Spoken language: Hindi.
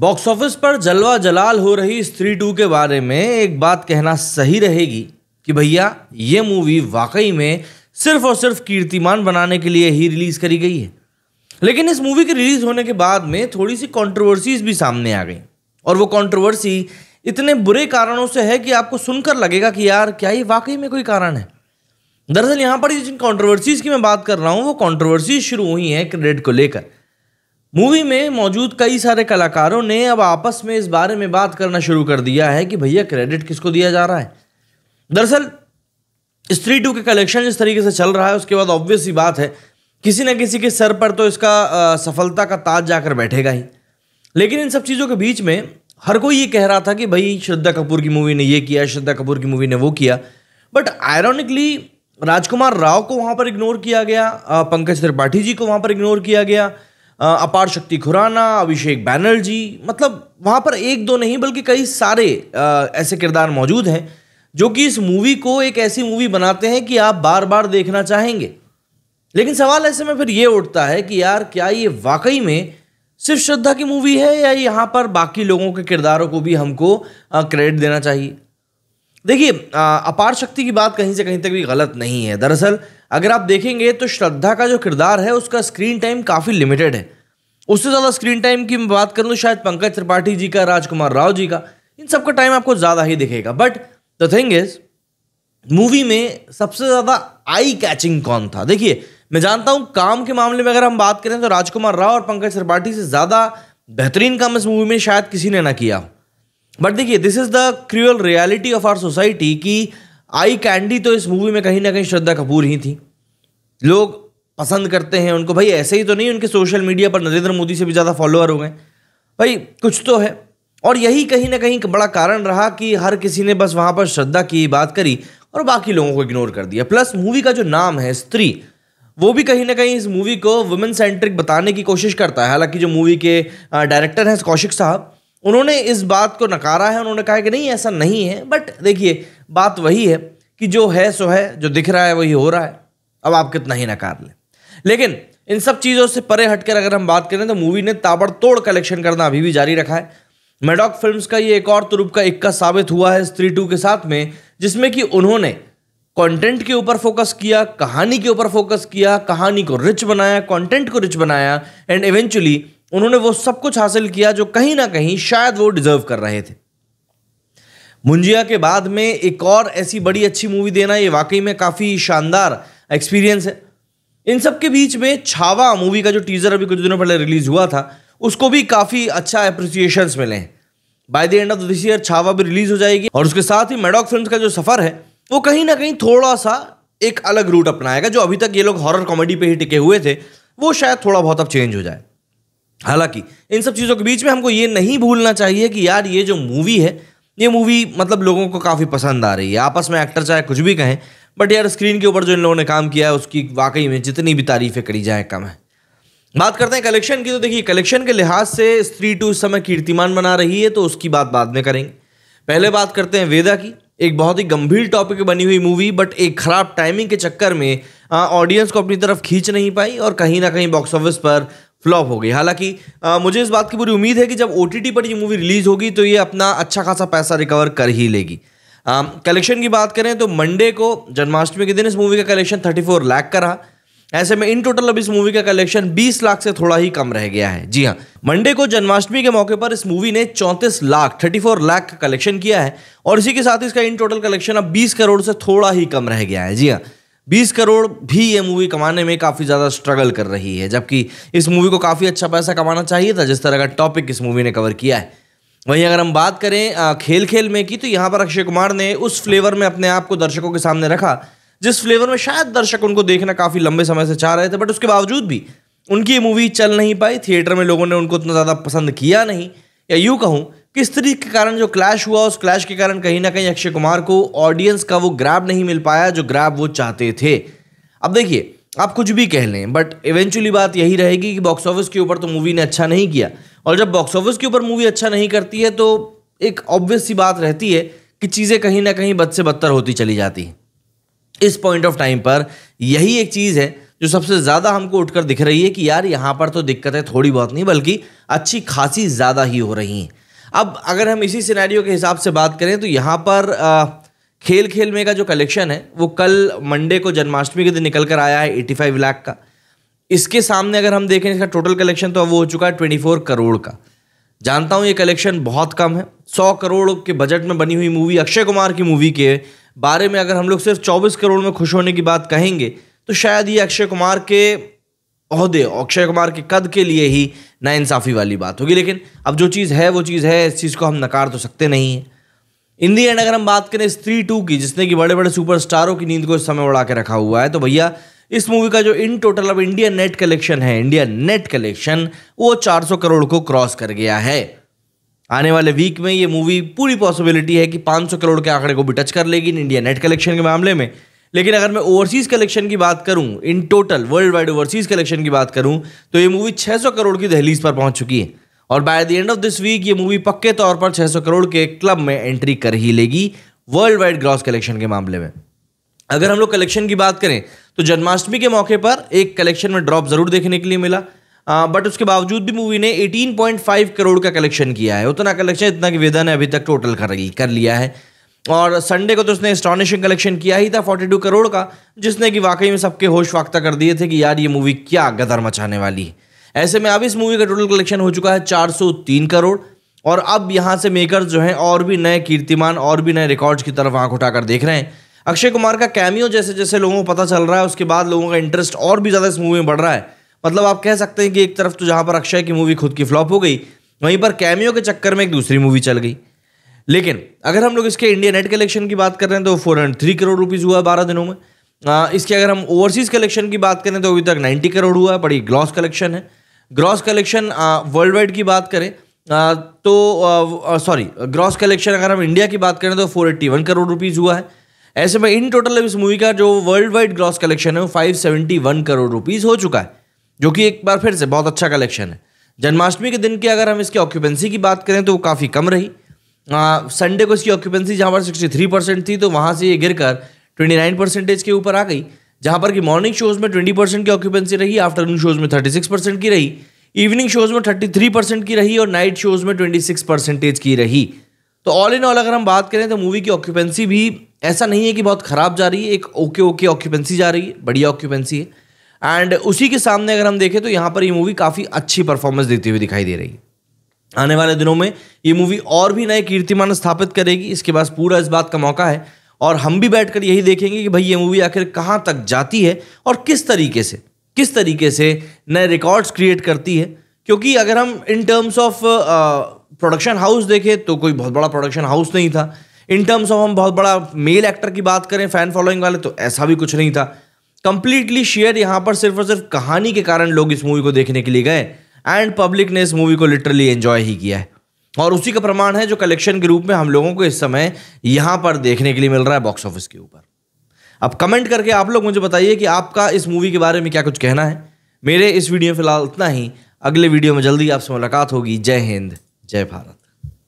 बॉक्स ऑफिस पर जलवा जलाल हो रही स्त्री टू के बारे में एक बात कहना सही रहेगी कि भैया ये मूवी वाकई में सिर्फ और सिर्फ कीर्तिमान बनाने के लिए ही रिलीज करी गई है लेकिन इस मूवी के रिलीज होने के बाद में थोड़ी सी कॉन्ट्रोवर्सीज भी सामने आ गई और वो कॉन्ट्रोवर्सी इतने बुरे कारणों से है कि आपको सुनकर लगेगा कि यार क्या ये वाकई में कोई कारण है दरअसल यहाँ पर जिन कॉन्ट्रोवर्सीज की मैं बात कर रहा हूँ वो कॉन्ट्रोवर्सीज शुरू हुई हैं क्रेडिट को लेकर मूवी में मौजूद कई सारे कलाकारों ने अब आपस में इस बारे में बात करना शुरू कर दिया है कि भैया क्रेडिट किसको दिया जा रहा है दरअसल स्त्री टू के कलेक्शन जिस तरीके से चल रहा है उसके बाद ऑब्वियस ही बात है किसी न किसी के सर पर तो इसका सफलता का ताज जाकर बैठेगा ही लेकिन इन सब चीज़ों के बीच में हर कोई ये कह रहा था कि भाई श्रद्धा कपूर की मूवी ने ये किया श्रद्धा कपूर की मूवी ने वो किया बट आयरॉनिकली राजकुमार राव को वहाँ पर इग्नोर किया गया पंकज त्रिपाठी जी को वहाँ पर इग्नोर किया गया अपार शक्ति खुराना अभिषेक बैनर्जी मतलब वहाँ पर एक दो नहीं बल्कि कई सारे ऐसे किरदार मौजूद हैं जो कि इस मूवी को एक ऐसी मूवी बनाते हैं कि आप बार बार देखना चाहेंगे लेकिन सवाल ऐसे में फिर ये उठता है कि यार क्या ये वाकई में सिर्फ श्रद्धा की मूवी है या यहाँ पर बाकी लोगों के किरदारों को भी हमको क्रेडिट देना चाहिए देखिए अपार शक्ति की बात कहीं से कहीं तक भी गलत नहीं है दरअसल अगर आप देखेंगे तो श्रद्धा का जो किरदार है उसका स्क्रीन टाइम काफ़ी लिमिटेड है उससे ज़्यादा स्क्रीन टाइम की बात करूँ शायद पंकज त्रिपाठी जी का राजकुमार राव जी का इन सब का टाइम आपको ज़्यादा ही दिखेगा but the thing is movie में सबसे ज़्यादा आई कैचिंग कौन था देखिए मैं जानता हूँ काम के मामले में अगर हम बात करें तो राजकुमार राव और पंकज त्रिपाठी से ज़्यादा बेहतरीन काम इस मूवी में शायद किसी ने ना किया हो बट देखिए this is the cruel reality of our society कि आई कैंडी तो इस मूवी में कहीं ना कहीं श्रद्धा कपूर ही थी लोग पसंद करते हैं उनको भाई ऐसे ही तो नहीं उनके सोशल मीडिया पर नरेंद्र मोदी से भी ज़्यादा फॉलोअर हो गए भाई कुछ तो है और यही कहीं ना कहीं बड़ा कारण रहा कि हर किसी ने बस वहाँ पर श्रद्धा की बात करी और बाकी लोगों को इग्नोर कर दिया प्लस मूवी का जो नाम है स्त्री वो भी कहीं ना कहीं इस मूवी को वुमेन सेंट्रिक बताने की कोशिश करता है हालांकि जो मूवी के डायरेक्टर हैं कौशिक साहब उन्होंने इस बात को नकारा है उन्होंने कहा कि नहीं ऐसा नहीं है बट देखिए बात वही है कि जो है सो है जो दिख रहा है वही हो रहा है अब आप कितना ही नकार लें लेकिन इन सब चीज़ों से परे हटकर अगर हम बात करें तो मूवी ने ताबड़तोड़ कलेक्शन करना अभी भी जारी रखा है मेडॉक फिल्म्स का ये एक और तुरुप का इक्का साबित हुआ है स्त्री टू के साथ में जिसमें कि उन्होंने कंटेंट के ऊपर फोकस किया कहानी के ऊपर फोकस किया कहानी को रिच बनाया कंटेंट को रिच बनाया एंड इवेंचुअली उन्होंने वो सब कुछ हासिल किया जो कहीं ना कहीं शायद वो डिजर्व कर रहे थे मुंजिया के बाद में एक और ऐसी बड़ी अच्छी मूवी देना ये वाकई में काफ़ी शानदार एक्सपीरियंस है इन सब के बीच में छावा मूवी का जो टीज़र अभी कुछ दिनों पहले रिलीज हुआ था उसको भी काफ़ी अच्छा अप्रिसिएशन मिले हैं by the end of this year Chhaava भी रिलीज हो जाएगी और उसके साथ ही मेडॉक फिल्म का जो सफ़र है वो कहीं ना कहीं थोड़ा सा एक अलग रूट अपनाएगा जो अभी तक ये लोग हॉरर कॉमेडी पे ही टिके हुए थे वो शायद थोड़ा बहुत अब चेंज हो जाए हालांकि इन सब चीज़ों के बीच में हमको ये नहीं भूलना चाहिए कि यार ये जो मूवी है ये मूवी मतलब लोगों को काफ़ी पसंद आ रही है आपस में एक्टर चाहे कुछ भी कहें बट यार स्क्रीन के ऊपर जो इन लोगों ने काम किया है उसकी वाकई में जितनी भी तारीफें करी जाएँ कम है बात करते हैं कलेक्शन की तो देखिए कलेक्शन के लिहाज से स्त्री टू इस समय कीर्तिमान बना रही है तो उसकी बात बाद में करेंगे पहले बात करते हैं वेदा की एक बहुत ही गंभीर टॉपिक बनी हुई मूवी बट एक खराब टाइमिंग के चक्कर में ऑडियंस को अपनी तरफ खींच नहीं पाई और कहीं ना कहीं बॉक्स ऑफिस पर फ्लॉप हो गई हालांकि मुझे इस बात की पूरी उम्मीद है कि जब ओ पर ये मूवी रिलीज़ होगी तो ये अपना अच्छा खासा पैसा रिकवर कर ही लेगी कलेक्शन की बात करें तो मंडे को जन्माष्टमी के दिन इस मूवी का कलेक्शन 34 लाख का रहा ऐसे में इन टोटल अब इस मूवी का कलेक्शन 20 लाख से थोड़ा ही कम रह गया है जी हाँ मंडे को जन्माष्टमी के मौके पर इस मूवी ने 34 लाख 34 लाख का कलेक्शन किया है और इसी के साथ इसका इन टोटल कलेक्शन अब 20 करोड़ से थोड़ा ही कम रह गया है जी हाँ 20 करोड़ भी ये मूवी कमाने में काफ़ी ज़्यादा स्ट्रगल कर रही है जबकि इस मूवी को काफ़ी अच्छा पैसा कमाना चाहिए था जिस तरह का टॉपिक इस मूवी ने कवर किया है वहीं अगर हम बात करें खेल खेल में की तो यहाँ पर अक्षय कुमार ने उस फ्लेवर में अपने आप को दर्शकों के सामने रखा जिस फ्लेवर में शायद दर्शक उनको देखना काफ़ी लंबे समय से चाह रहे थे बट उसके बावजूद भी उनकी ये मूवी चल नहीं पाई थिएटर में लोगों ने उनको उतना ज़्यादा पसंद किया नहीं या यूँ कहूँ किस तरीके के कारण जो क्लैश हुआ उस क्लैश के कारण कहीं ना कहीं अक्षय कुमार को ऑडियंस का वो ग्रैब नहीं मिल पाया जो ग्रैब वो चाहते थे अब देखिए आप कुछ भी कह लें बट इवेंचुअली बात यही रहेगी कि बॉक्स ऑफिस के ऊपर तो मूवी ने अच्छा नहीं किया और जब बॉक्स ऑफिस के ऊपर मूवी अच्छा नहीं करती है तो एक ऑब्वियस सी बात रहती है कि चीज़ें कहीं ना कहीं बद से बदतर होती चली जाती हैं इस पॉइंट ऑफ टाइम पर यही एक चीज़ है जो सबसे ज़्यादा हमको उठकर दिख रही है कि यार यहाँ पर तो दिक्कतें थोड़ी बहुत नहीं बल्कि अच्छी खासी ज़्यादा ही हो रही हैं अब अगर हम इसी सिनेरियो के हिसाब से बात करें तो यहाँ पर आ, खेल खेल में का जो कलेक्शन है वो कल मंडे को जन्माष्टमी के दिन निकल कर आया है एटी फाइव लाख का इसके सामने अगर हम देखें इसका टोटल कलेक्शन तो अब वो हो चुका है ट्वेंटी फोर करोड़ का जानता हूँ ये कलेक्शन बहुत कम है सौ करोड़ के बजट में बनी हुई मूवी अक्षय कुमार की मूवी के बारे में अगर हम लोग सिर्फ चौबीस करोड़ में खुश होने की बात कहेंगे तो शायद ये अक्षय कुमार के अहदे अक्षय कुमार के कद के लिए ही नाइंसाफ़ी वाली बात होगी लेकिन अब जो चीज़ है वो चीज़ है इस चीज़ को हम नकार तो सकते नहीं है इन दी एंड अगर हम बात करें स्त्री टू की जिसने कि बड़े बड़े सुपरस्टारों की नींद को इस समय उड़ा के रखा हुआ है तो भैया इस मूवी का जो इन टोटल अब इंडिया नेट कलेक्शन है इंडिया नेट कलेक्शन वो 400 करोड़ को क्रॉस कर गया है आने वाले वीक में ये मूवी पूरी पॉसिबिलिटी है कि 500 करोड़ के आंकड़े को भी टच कर लेगी इंडिया नेट कलेक्शन के मामले में लेकिन अगर मैं ओवरसीज कलेक्शन की बात करूं in total world wide overseas collection की बात करूं तो ये मूवी 600 करोड़ की दहलीज पर पहुंच चुकी है और by the end of this week ये मूवी पक्के तौर पर 600 करोड़ के क्लब में एंट्री कर ही लेगी वर्ल्ड वाइड ग्रॉस कलेक्शन के मामले में अगर हम लोग कलेक्शन की बात करें तो जन्माष्टमी के मौके पर एक कलेक्शन में ड्रॉप जरूर देखने के लिए मिला आ, बट उसके बावजूद भी मूवी ने 18.5 करोड़ का कलेक्शन किया है उतना कलेक्शन इतना कि वेदा ने अभी तक टोटल कर कर लिया है और संडे को तो उसने स्टॉनिशिंग कलेक्शन किया ही था फोर्टी टू करोड़ का जिसने कि वाकई में सबके होश वाख्ता कर दिए थे कि यार ये मूवी क्या गदर मचाने वाली है ऐसे में अब इस मूवी का टोटल कलेक्शन हो चुका है चार सौ तीन करोड़ और अब यहाँ से मेकर जो हैं और भी नए कीर्तिमान और भी नए रिकॉर्ड्स की तरफ आँख उठाकर देख रहे हैं अक्षय कुमार का कैमियो जैसे जैसे लोगों को पता चल रहा है उसके बाद लोगों का इंटरेस्ट और भी ज़्यादा इस मूवी में बढ़ रहा है मतलब आप कह सकते हैं कि एक तरफ तो जहाँ पर अक्षय की मूवी खुद की फ्लॉप हो गई वहीं पर कैमियो के चक्कर में एक दूसरी मूवी चल गई लेकिन अगर हम लोग इसके इंडिया नेट कलेक्शन की बात कर रहे हैं तो four hundred three crore rupees हुआ है बारह दिनों में आ, इसके अगर हम ओवरसीज़ कलेक्शन की बात करें तो अभी तक नाइन्टी करोड़ हुआ है बड़ी ग्रॉस कलेक्शन है ग्रॉस कलेक्शन वर्ल्ड वाइड की बात करें आ, तो सॉरी ग्रॉस कलेक्शन अगर हम इंडिया की बात करें तो four eighty one crore rupees हुआ है ऐसे में इन टोटल इस मूवी का जो वर्ल्ड वाइड ग्रॉस कलेक्शन है वो five seventy one crore rupees हो चुका है जो कि एक बार फिर से बहुत अच्छा कलेक्शन है जन्माष्टमी के दिन की अगर हम इसकी ऑक्यूपेंसी की बात करें तो वो काफ़ी कम रही संडे हाँ, को इसकी ऑक्यूपेंसी जहाँ पर सिक्सटी थ्री परसेंट थी तो वहाँ से ये गिर कर ट्वेंटी नाइन परसेंटेज के ऊपर आ गई जहाँ पर कि मॉर्निंग शोज में ट्वेंटी परसेंट की ऑक्यूपेंसी रही आफ्टरनून शोज में थर्टी सिक्स परसेंट की रही इवनिंग शोज में थर्टी थ्री परसेंट की रही और नाइट शोज में ट्वेंटी सिक्स परसेंटेज की रही तो ऑल इन ऑल अगर हम बात करें तो मूवी की ऑक्यूपेंसी भी ऐसा नहीं है कि बहुत ख़राब जा रही है एक ओके ओके ऑक्यूपेंसी जा रही है बढ़िया ऑक्यूपेंसी है एंड उसी के सामने अगर हम देखें तो यहाँ पर ये मूवी काफ़ी अच्छी परफॉर्मेंस देती हुई दिखाई दे रही है आने वाले दिनों में ये मूवी और भी नए कीर्तिमान स्थापित करेगी इसके पास पूरा इस बात का मौका है और हम भी बैठकर यही देखेंगे कि भाई ये मूवी आखिर कहाँ तक जाती है और किस तरीके से किस तरीके से नए रिकॉर्ड्स क्रिएट करती है क्योंकि अगर हम in terms of production house देखें तो कोई बहुत बड़ा प्रोडक्शन हाउस नहीं था इन टर्म्स ऑफ हम बहुत बड़ा मेल एक्टर की बात करें फैन फॉलोइंग वाले तो ऐसा भी कुछ नहीं था कंप्लीटली शेयर यहाँ पर सिर्फ और सिर्फ कहानी के कारण लोग इस मूवी को देखने के लिए गए एंड पब्लिक ने इस मूवी को लिटरली एंजॉय ही किया है और उसी का प्रमाण है जो कलेक्शन के रूप में हम लोगों को इस समय यहाँ पर देखने के लिए मिल रहा है बॉक्स ऑफिस के ऊपर अब कमेंट करके आप लोग मुझे बताइए कि आपका इस मूवी के बारे में क्या कुछ कहना है मेरे इस वीडियो में फिलहाल इतना ही अगले वीडियो में जल्दी आपसे मुलाकात होगी जय हिंद जय भारत